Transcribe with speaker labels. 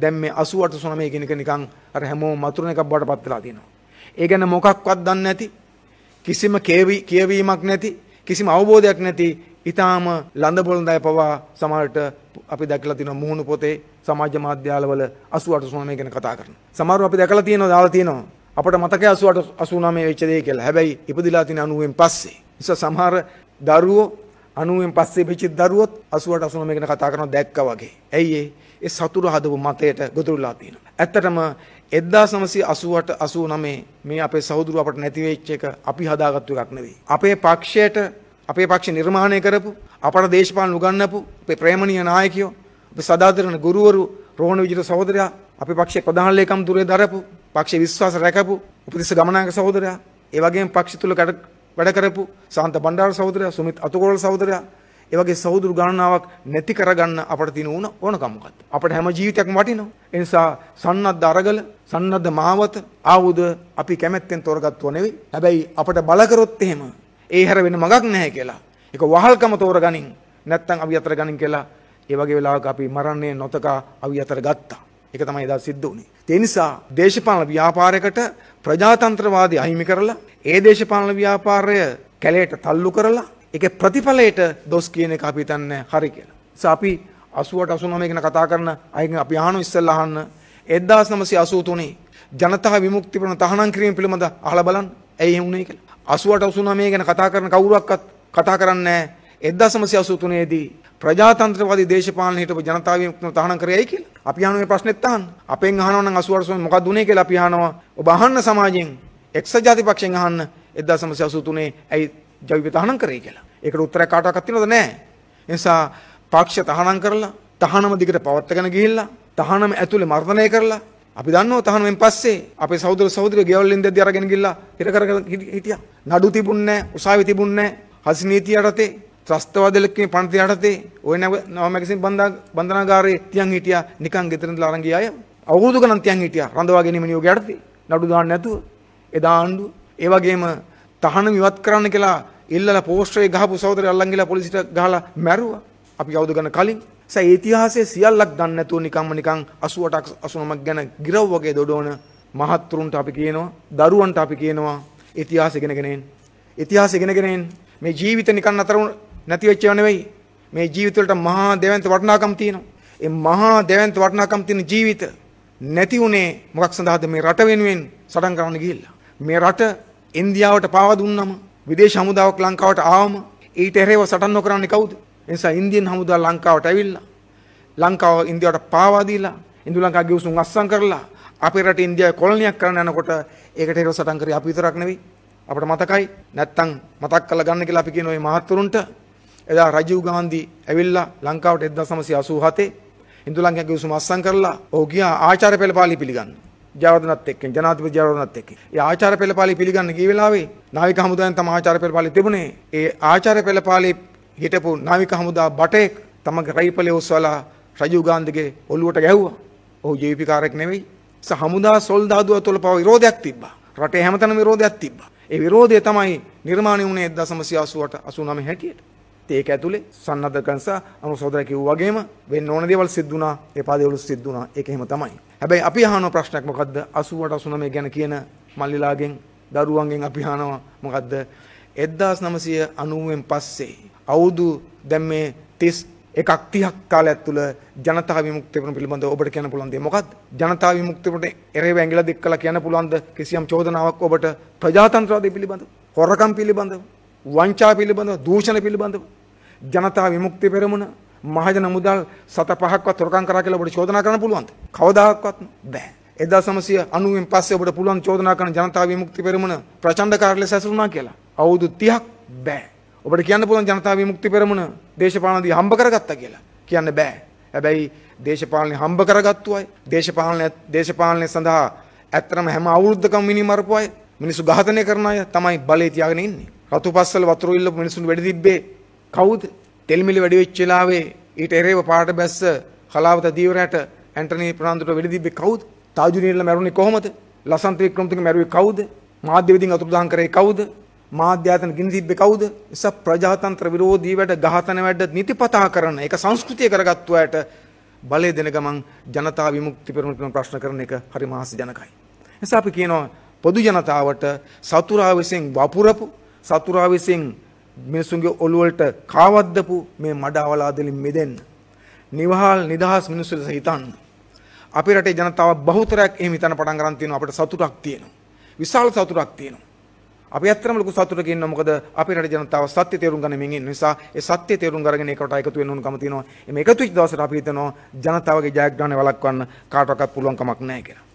Speaker 1: දැන් මේ 88 89 කියන එක නිකන් අර හැමෝම මතුරුන එකක් බවට පත් වෙලා තියෙනවා. ඒ ගැන මොකක්වත් දන්නේ නැති කිසිම කියවීමක් නැති කිසිම අවබෝධයක් නැති ඊටාම ලඳ බොළඳයි පවා සමහරට අපි දැකලා තියෙනවා මුහුණු පොතේ සමාජ මාධ්‍යවල 88 89 ගැන කතා කරන. සමහරව අපි දැකලා තියෙනවා දාලා තියෙනවා අපට මතකයි 88 89 වෙච්ච දේ කියලා. හැබැයි ඉපදිලා තියෙන 90න් පස්සේ. නිසා සමහර දරුවෝ 90න් පස්සේ වෙච්ච දරුවොත් 88 89 ගැන කතා කරනවා දැක්කා වගේ. ඇයි ඒ? ඒ සතුරු හදපු මතයට ගොදුරුලා තියෙනවා. ඇත්තටම 1988 89 මේ අපේ සහෝදරු අපට නැති වෙච්ච එක අපි හදාගත්තු එකක් නෙවෙයි. අපේ පක්ෂයට අපේ පක්ෂ නිර්මාණය කරපු අපට දේශපාලන උගන්වපු අපේ ප්‍රේමණීය නායකයෝ අපේ සදාතරණ ගුරුවරු රෝහණ විජිත සහෝදරයා අපේ පක්ෂයේ ප්‍රධාන ලේකම් ධුරේ දරපු පක්ෂයේ විශ්වාස රැකපු උපතිස්ස ගමනාංග සහෝදරයා ඒ වගේම පක්ෂ තුල වැඩ කරපු සාන්ත බණ්ඩාර සහෝදරයා සුමිත් අතුකොළ සහෝදරයා ඒ වගේ සහෝදරු ගණනාවක් නැති කරගන්න අපට තියෙන ඕන ඕනකම මොකක්ද? අපට හැම ජීවිතයක්ම වටිනවා. ඒ නිසා සන්නද්ධ අරගල, සන්නද්ධ මාවත ආවුද අපි කැමැත්තෙන් තෝරගත්තුව නෙවෙයි. හැබැයි අපට බල කරොත් එහෙම ඒ හැර වෙන මගක් නැහැ කියලා. ඒක වහල්කම තෝරගනින් නැත්තම් අපි අතර ගනින් කියලා ඒ වගේ වෙලාවක අපි මරන්නේ නොතකා අපි අතර ගත්තා. ඒක තමයි එදා සිද්ධ වුණේ. ඒ නිසා දේශපාලන ව්‍යාපාරයකට ප්‍රජාතන්ත්‍රවාදී අහිමි කරලා ඒ දේශපාලන ව්‍යාපාරය කැලේට තල්ලු කරලා එක ප්‍රතිඵලයට දොස් කියන එක අපි තන්න හරි කියලා. අපි අසුවට අසුනම එකන කතා කරන අයග අපි ආනු ඉස්සල්ලහන්න එද්දාස් නමසි අසූතුනේ ජනතා විමුක්තිපන තහනම් කිරීම පිළිබඳ අහලා බලන්න ඇයි වුණේ කියලා. අසුවට අසුනමේ ගැන කතා කරන කවුරක්වත් කතා කරන්නේ එද්දාසමසි අසූතුනේදී ප්‍රජාතන්ත්‍රවාදී දේශපාලන හිටපු ජනතා විමුක්තිපන තහනම් කරේ ඇයි කියලා. අපි ආනු මේ ප්‍රශ්නෙත් අහන්න. අපෙන් අහනවා නම් අසුවට අසුන මොකක්ද උනේ කියලා අපි අහනවා. ඔබ අහන්න සමාජයෙන් එක්සත් ජාතිපක්ෂයෙන් අහන්න එද්දාසමසි අසූතුනේ ඇයි ජවිප තහනම් කරේ කියලා. ඒකට උත්තරයක් කාටවත් තියෙනවද නැහැ. ඒ නිසා පක්ෂ තහනම් කරලා තහනම දිගට පවත්වාගෙන ගිහිල්ලා තහනම ඇතුලේ මර්ධනය කරලා අපි දන්නවා තහනමෙන් පස්සේ අපේ සහෝදර සහෝදරිය ගෙවල්ලින් දෙද්දී අරගෙන ගිහිල්ලා හිර කරගෙන හිටියා. නඩු තිබුණේ නැහැ, උසාවි තිබුණේ නැහැ. හසිනීතිය යටතේ ත්‍රස්තවාදලකේ පන්ති යටතේ ওই නව මැගසින් බන්ධා බන්ධනාගාරයේ තියන් හිටියා. නිකන් ගෙදරින් ඉඳලා අරන් ගිය අය අවුරුදු ගණන් තියන් හිටියා. රඳවා ගැනීම නියෝගය යටතේ. නඩු දාන්න නැතුව එදා ආණ්ඩුව ඒ වගේම තහනම් ඉවත් කරන්න කියලා ඉල්ලලා පෝස්ටරේ ගහපු සහෝදරය අල්ලන් ගිහලා පොලිසියට ගහලා මැරුවා. අපි කවුද ගන්න කලින්. සෑ ඉතිහාසයේ සියල්ලක් දන්නේ නැතුව නිකම්ම නිකන් 88ක් 89ක් ගැන ගිරව් වගේ දොඩවන මහත්තුරුන්ට අපි කියනවා, දරුවන්ට අපි කියනවා ඉතිහාසය ඉගෙනගෙන එන්න. ඉතිහාසය ඉගෙනගෙන එන්න. මේ ජීවිත නිකන් අතර නැති වෙච්ච ඒවා නෙවෙයි. මේ ජීවිතවලට මහා දෙවන්ත වටිනාකම් තියෙනවා. ඒ මහා දෙවන්ත වටිනාකම් තියෙන ජීවිත නැති උනේ මොකක් සඳහාද මේ රට වෙනුවෙන් සටන් කරන්න ගිහිල්ලා. මේ රට ඉන්දියාවට පාවා දුන්නම විදේශ හමුදාවක් ලංකාවට ආවම ඊට එරෙහිව සටන් නොකරන්නේ කවුද? ඒ නිසා ඉන්දියන් හමුදා ලංකාවට ඇවිල්ලා ලංකාව ඉන්දියාවට පාවා දීලා ඉන්දු ලංකා ගිවිසුම් අස්සම් කරලා අපේ රට ඉන්දියාව කොලොනියක් කරන්න යනකොට ඒකට එරෙහිව සටන් කරේ අපි විතරක් නෙවෙයි අපිට මතකයි නැත්තම් මතක් කරලා ගන්න කියලා අපි කියන ওই මහත්තුරුන්ට එදා රජීව් ගාන්ධි ඇවිල්ලා ලංකාවට 1987 ඉන්දු ලංකා ගිවිසුම් අස්සම් කරලා ඔහු ගියා ආචාර්ය පෙළපාලි පිළිගන්න ජයවර්ධනත් එක්ක ජනාධිපති ජයවර්ධනත් එක්ක. ඒ ආචාර පෙළපාලි පිළිගන්න ගිය වෙලාවේ නාවික හමුදාවෙන් තම ආචාර පෙළපාලි තිබුණේ. ඒ ආචාර පෙළපාලි හිටපු නාවික හමුදා බටේක් තමගේ රයිපලේ ඔස්සවලා රජීව් ගාන්ධිගේ ඔළුවට ගැහුවා. ඔහු ජීවිපී කාරයක් නෙවෙයි. ස හමුදා සොල්දාදුව තුළ පව විරෝධයක් තිබ්බා. රටේ හැමතැනම විරෝධයක් තිබ්බා. ඒ විරෝධය තමයි නිර්මාණය වුණේ 1988 89 හැටියට. ඒක ඇතුලේ සන්නද්ධකංශ අනුසෝදර කිව්වා වගේම වෙන්න ඕන දේවල් සිද්ධ වුණා එපා දේවල් සිද්ධ වුණා ඒක එහෙම තමයි හැබැයි අපි අහන ප්‍රශ්නයක් මොකද්ද 88 89 ගැන කියන මල්ලිලාගෙන් දරුවන්ගෙන් අපි අහනවා මොකද්ද 1990න් පස්සේ අවුරුදු දැන් මේ 31ක් 30ක් කාලය ඇතුළ ජනතා විමුක්ති පෙරමුණ පිළිබඳව ඔබට කියන්න පුළුවන් දේ මොකක්ද? ජනතා විමුක්ති පෙරමුණට එරෙහිව ඇඟිලා දික් කළා කියන්න පුළුවන්ද කිසියම් චෝදනාවක් ඔබට ප්‍රජාතන්ත්‍රවාදය පිළිබඳව, හොරකම් පිළිබඳව, වංචා පිළිබඳව, දූෂණ පිළිබඳව ජනතා විමුක්ති පෙරමුණ මහජන මුදල් සත පහක්වත් හොරකම් කරා කියලා ඔබට චෝදනා කරන්න පුළුවන්ද? කවදාහක්වත් බෑ. 1990න් පස්සේ ඔබට පුළුවන් චෝදනා කරන ජනතා විමුක්ති පෙරමුණ ප්‍රචණ්ඩ කාර්ය ලෙස හැසිරුණා කියලා. අවුරුදු 30ක් බෑ. ඔබට කියන්න පුළුවන් ජනතා විමුක්ති පෙරමුණ දේශපාලනදී හම්බ කරගත්තා කියලා. කියන්න බෑ. හැබැයි දේශපාලනය හම්බ කරගත්තු අය, දේශපාලනය දේශපාලනය සඳහා ඇත්තම හැම අවුරුද්දකම මිනිමරපු අය, මිනිස්සු ඝාතනය කරන අය තමයි බලේ තියාගෙන ඉන්නේ. රතුපස්සල වතුර ඉල්ලපු මිනිස්සුන් වැඩ තිබ්බේ කවුද තෙල්මිලි වැඩි වෙච්ච වෙලාවේ ඊට එරෙව පාට බැස්ස කලාවත දීවරයට ඇන්ටනි ප්‍රනාන්දුට වෙඩි තිබ්බේ කවුද? තාජුනීල්ලා මැරුණේ කොහොමද? ලසන්ත වික්‍රමතුංග මැරුවේ කවුද? මාධ්‍ය විදිහින් අතුරුදහන් කරේ කවුද? මාධ්‍ය ආයතන ගිනි තිබ්බේ කවුද? එස ප්‍රජාතන්ත්‍ර විරෝධී වැඩ ඝාතන වැඩ නිතිපතා කරන එක සංස්කෘතිය කරගත්තු අයට බලය දෙන ගමන් ජනතා විමුක්ති පෙරමුණ කියන ප්‍රශ්න කරන එක හරි මහසි ජනකයි. එස අපි කියනවා පොදු ජනතාවට සතුරා විසින් වපුරපු සතුරා විසින් මිනිසුන්ගේ ඔළුවලට කාවද්දපු මේ මඩ අවලාදලින් මිදෙන්න. නිවහල් නිදහස් මිනිස්සු ලෙස හිතන්න. අපේ රටේ ජනතාව බහුතරයක් එහෙම හිතන පටන් ගන්න තියෙනවා අපිට සතුටක් තියෙනවා. විශාල සතුටක් තියෙනවා. අපි ඇත්තටම ලොකු සතුටක ඉන්නවා මොකද අපේ රටේ ජනතාව සත්‍ය තේරුම් ගන්න මින් ඉන්න නිසා ඒ සත්‍ය තේරුම් ගරගෙන ඒකට එකතු වෙන්න උනකම තියෙනවා. මේ එකතු වෙච්ච දවසට අපි හිතනවා ජනතාවගේ ජයග්‍රහණය වළක්වන්න කාටවත් පුළුවන් කමක් නැහැ කියලා.